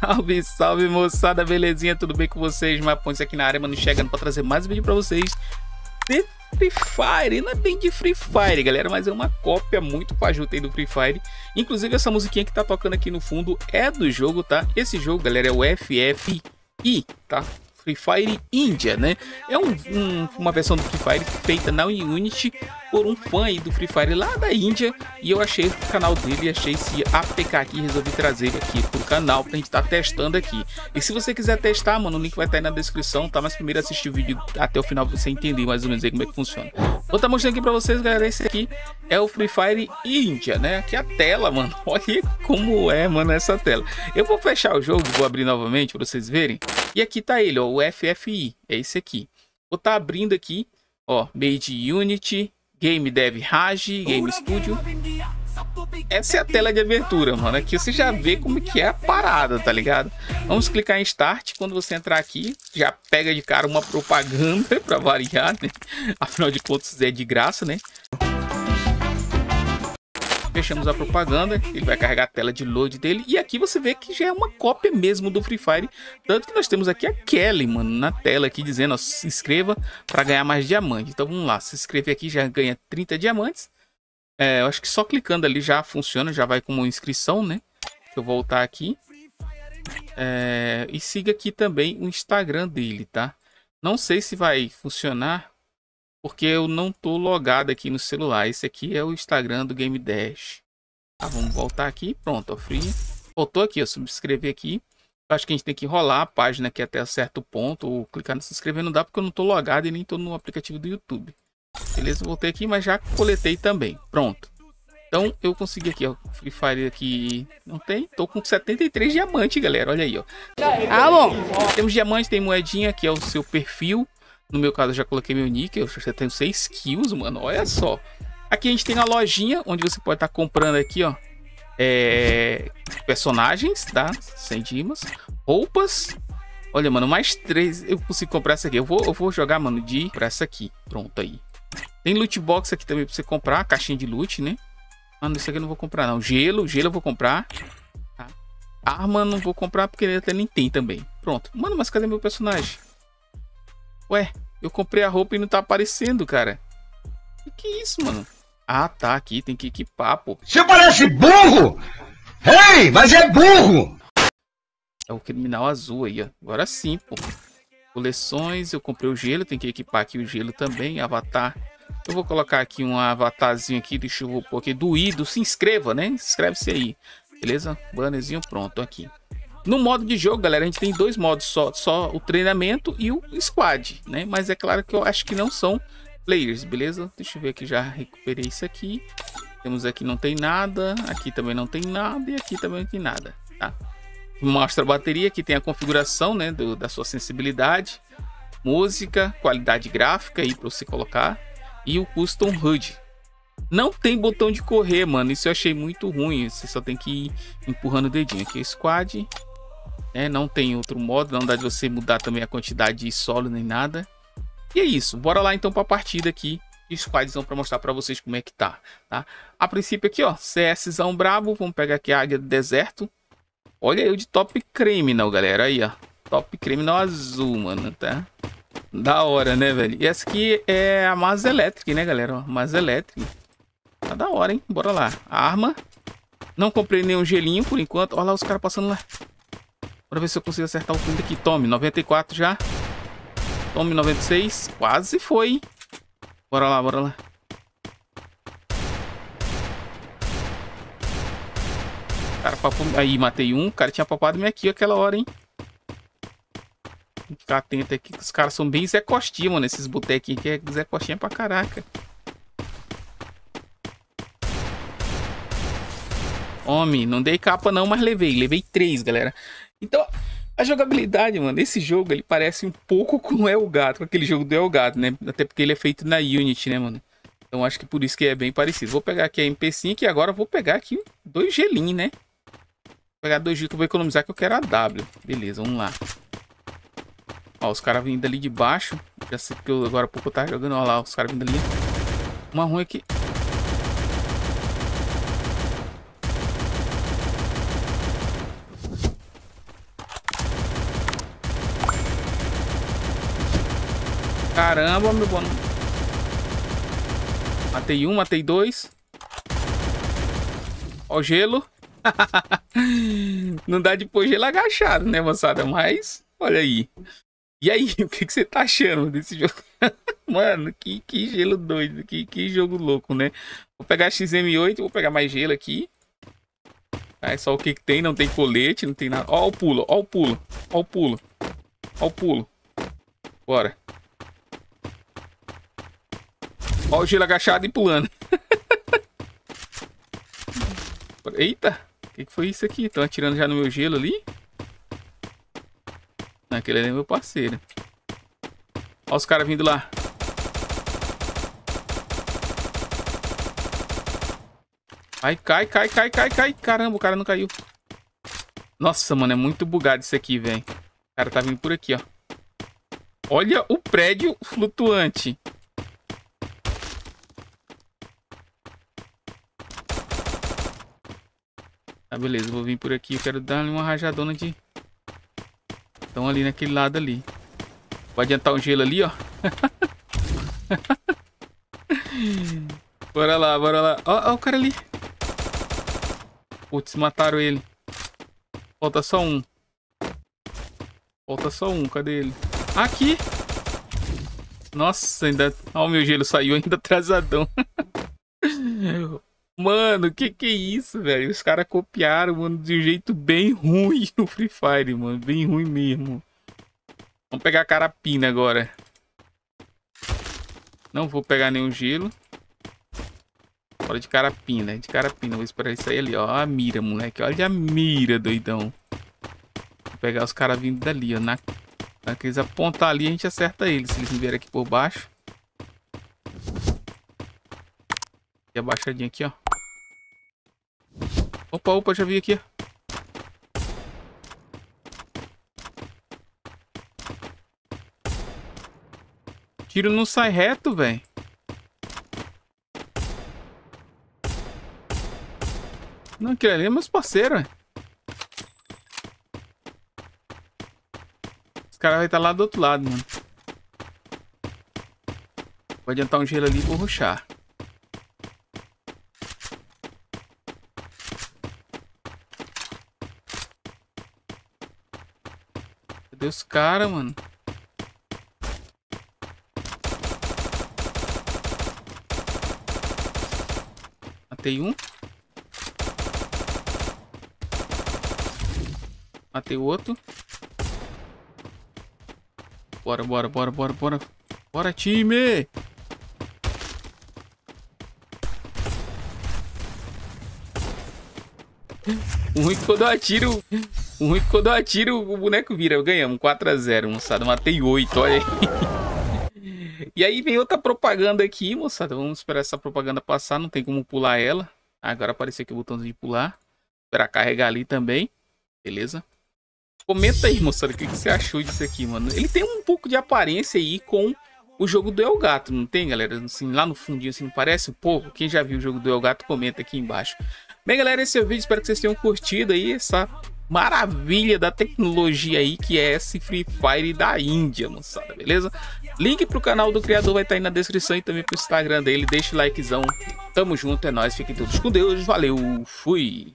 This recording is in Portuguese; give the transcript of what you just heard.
Salve, salve moçada, belezinha? Tudo bem com vocês? Mapões aqui na área, mano, chegando pra trazer mais um vídeo pra vocês de Free Fire. Não é bem de Free Fire, galera, mas é uma cópia muito fajuta aí do Free Fire. Inclusive, essa musiquinha que tá tocando aqui no fundo é do jogo, tá? Esse jogo, galera, é o FFI, tá? Free Fire India, né? É um, um, uma versão do Free Fire feita na Unity por um fã do Free Fire lá da Índia e eu achei o canal dele, achei esse APK aqui, resolvi trazer ele aqui pro canal pra gente tá testando aqui. E se você quiser testar, mano, o link vai estar tá aí na descrição, tá? Mas primeiro assistir o vídeo até o final pra você entender mais ou menos aí como é que funciona. Vou tá mostrando aqui pra vocês, galera, esse aqui é o Free Fire Índia, né? Aqui é a tela, mano, olha como é, mano, essa tela. Eu vou fechar o jogo, vou abrir novamente pra vocês verem. E aqui tá ele, ó, o FFI, é esse aqui. Vou tá abrindo aqui, ó, Made Unity, Game Dev Raj, Game Studio. Essa é a tela de abertura, mano. Aqui você já vê como que é a parada, tá ligado? Vamos clicar em Start. Quando você entrar aqui, já pega de cara uma propaganda, pra variar, né? Afinal de contas, é de graça, né? Fechamos a propaganda, ele vai carregar a tela de load dele e aqui você vê que já é uma cópia mesmo do Free Fire, tanto que nós temos aqui a Kelly, mano, na tela aqui dizendo, ó, se inscreva para ganhar mais diamantes. Então vamos lá, se inscrever aqui já ganha 30 diamantes. É, eu acho que só clicando ali já funciona, já vai como inscrição, né? Deixa eu voltar aqui. É, e siga aqui também o Instagram dele, tá? Não sei se vai funcionar porque eu não tô logado aqui no celular. Esse aqui é o Instagram do Game Dash. Tá, vamos voltar aqui. Pronto, ó, free. Voltou aqui, ó, subscrever aqui. Eu acho que a gente tem que rolar a página aqui até certo ponto. Ou clicar no se inscrever não dá porque eu não tô logado e nem tô no aplicativo do YouTube. Beleza, voltei aqui, mas já coletei também. Pronto. Então eu consegui aqui, ó. Free Fire aqui não tem. Tô com 73 diamantes, galera. Olha aí, ó. Ah, bom. Temos diamantes, tem moedinha, que é o seu perfil. No meu caso, eu já coloquei meu nick, eu já tenho 6 kills, mano. Olha só. Aqui a gente tem a lojinha, onde você pode estar tá comprando aqui, ó. É, personagens, tá? Sem dimas. Roupas. Olha, mano, mais três. Eu consigo comprar essa aqui. Eu vou, eu vou jogar, mano, de pra essa aqui. Pronto aí. Tem loot box aqui também pra você comprar. Caixinha de loot, né? Mano, isso aqui eu não vou comprar, não. Gelo, gelo eu vou comprar. Tá? Arma não vou comprar porque ele até nem tem também. Pronto. Mano, mas cadê meu personagem? Ué, eu comprei a roupa e não tá aparecendo, cara. Que que é isso, mano? Ah, tá, aqui tem que equipar, pô. Você parece burro! Ei, mas é burro! É o criminal azul aí, ó. Agora sim, pô. Coleções, eu comprei o gelo, tem que equipar aqui o gelo também, avatar. Eu vou colocar aqui um avatarzinho aqui, deixa eu pôr aqui, doído, se inscreva, né? Inscreve-se aí, beleza? Bannerzinho pronto aqui. No modo de jogo, galera, a gente tem dois modos só, só o treinamento e o squad, né? Mas é claro que eu acho que não são players, beleza? Deixa eu ver aqui, já recuperei isso aqui. Temos aqui não tem nada, aqui também não tem nada e aqui também não tem nada, tá? Mostra a bateria, aqui tem a configuração, né, do, da sua sensibilidade, música, qualidade gráfica aí para você colocar e o custom HUD. Não tem botão de correr, mano, isso eu achei muito ruim, você só tem que ir empurrando o dedinho aqui, é squad, é, não tem outro modo, não dá de você mudar também a quantidade de solo nem nada. E é isso, bora lá então para a partida aqui de squadzão para mostrar para vocês como é que tá, tá? A princípio aqui, ó, CSzão brabo, vamos pegar aqui a águia do deserto. Olha eu de top criminal, galera, aí, ó. Top criminal azul, mano, tá? Da hora, né, velho? E essa aqui é a Mas Electric, né, galera? Ó, Mas Electric. Tá da hora, hein? Bora lá. arma. Não comprei nenhum gelinho por enquanto. Olha lá os caras passando lá. Bora ver se eu consigo acertar o 30 aqui. Tome, 94 já. Tome, 96. Quase foi. Bora lá, bora lá. Cara, Aí, matei um. O cara tinha papado minha aqui aquela hora, hein? Vou ficar atento aqui, que os caras são bem Zé Costinha, mano. Esses botequinhos aqui é Zé Costinha pra caraca. Homem, não dei capa não, mas levei. Levei três, galera. Então, a jogabilidade, mano, esse jogo, ele parece um pouco com o Elgato, com aquele jogo do Elgato, né? Até porque ele é feito na Unity, né, mano? Então, acho que por isso que é bem parecido. Vou pegar aqui a MP5 e agora vou pegar aqui dois gelinhos, né? Vou pegar dois gelos que eu vou economizar, que eu quero a W. Beleza, vamos lá. Ó, os caras vindo ali de baixo. Já sei que eu, agora há pouco eu tava jogando, ó lá, os caras vindo ali. Uma ruim aqui. Caramba, meu bom. Matei um, matei dois. Ó gelo. Não dá de pôr gelo agachado, né, moçada? Mas, olha aí. E aí, o que, que você tá achando desse jogo? Mano, que, que gelo doido. Que, que jogo louco, né? Vou pegar XM8, vou pegar mais gelo aqui. Ah, é só o que, que tem, não tem colete, não tem nada. Ó o pulo, ó o pulo, ó o pulo, ó o pulo. Bora. Olha o gelo agachado e pulando. Eita! O que, que, foi isso aqui? Estão atirando já no meu gelo ali? Aquele ali é meu parceiro. Olha os caras vindo lá. Ai cai, cai, cai, cai, cai. Caramba, o cara não caiu. Nossa, mano, é muito bugado isso aqui, velho. O cara tá vindo por aqui, ó. Olha o prédio flutuante. Tá, beleza. Vou vir por aqui. Eu quero dar uma rajadona de... Estão ali naquele lado ali. Vai adiantar um gelo ali, ó. bora lá, bora lá. Ó, ó o cara ali. Putz, mataram ele. Falta só um. Falta só um. Cadê ele? Aqui! Nossa, ainda... Ó, o meu gelo saiu ainda atrasadão. Mano, que que é isso, velho? Os caras copiaram, mano, de um jeito bem ruim o Free Fire, mano. Bem ruim mesmo. Vamos pegar a carapina agora. Não vou pegar nenhum gelo. Bora de carapina, de carapina. Vou esperar isso aí ali, ó. A mira, moleque. Olha a mira, doidão. Vou pegar os caras vindo dali, ó. Na... Naqueles apontar ali, a gente acerta eles. Se eles vierem aqui por baixo. E abaixadinha aqui, ó. Opa, opa, já vi aqui. Tiro não sai reto, velho. Não, aquele ali é meus parceiros, velho. Os caras vão estar tá lá do outro lado, mano. Vou adiantar um gelo ali e vou ruxar. Cadê os caras, mano? Matei um. Matei o outro. Bora, bora, bora, bora, bora. Bora, time! Muito quando eu atiro. O ruim é que quando eu atiro, o boneco vira. Ganhamos 4x0, moçada. Matei 8, olha aí. E aí vem outra propaganda aqui, moçada. Vamos esperar essa propaganda passar. Não tem como pular ela. Agora apareceu aqui o botãozinho de pular. Esperar carregar ali também. Beleza? Comenta aí, moçada, o que, que você achou disso aqui, mano. Ele tem um pouco de aparência aí com o jogo do El Gato, não tem, galera? Assim, lá no fundinho, assim, não parece? Pô, quem já viu o jogo do El Gato, comenta aqui embaixo. Bem, galera, esse é o vídeo. Espero que vocês tenham curtido aí essa maravilha da tecnologia aí que é esse Free Fire da Índia, moçada, beleza? Link pro canal do criador vai estar tá aí na descrição e também pro Instagram dele. Deixa o likezão. Tamo junto, é nóis. Fiquem todos com Deus. Valeu, fui!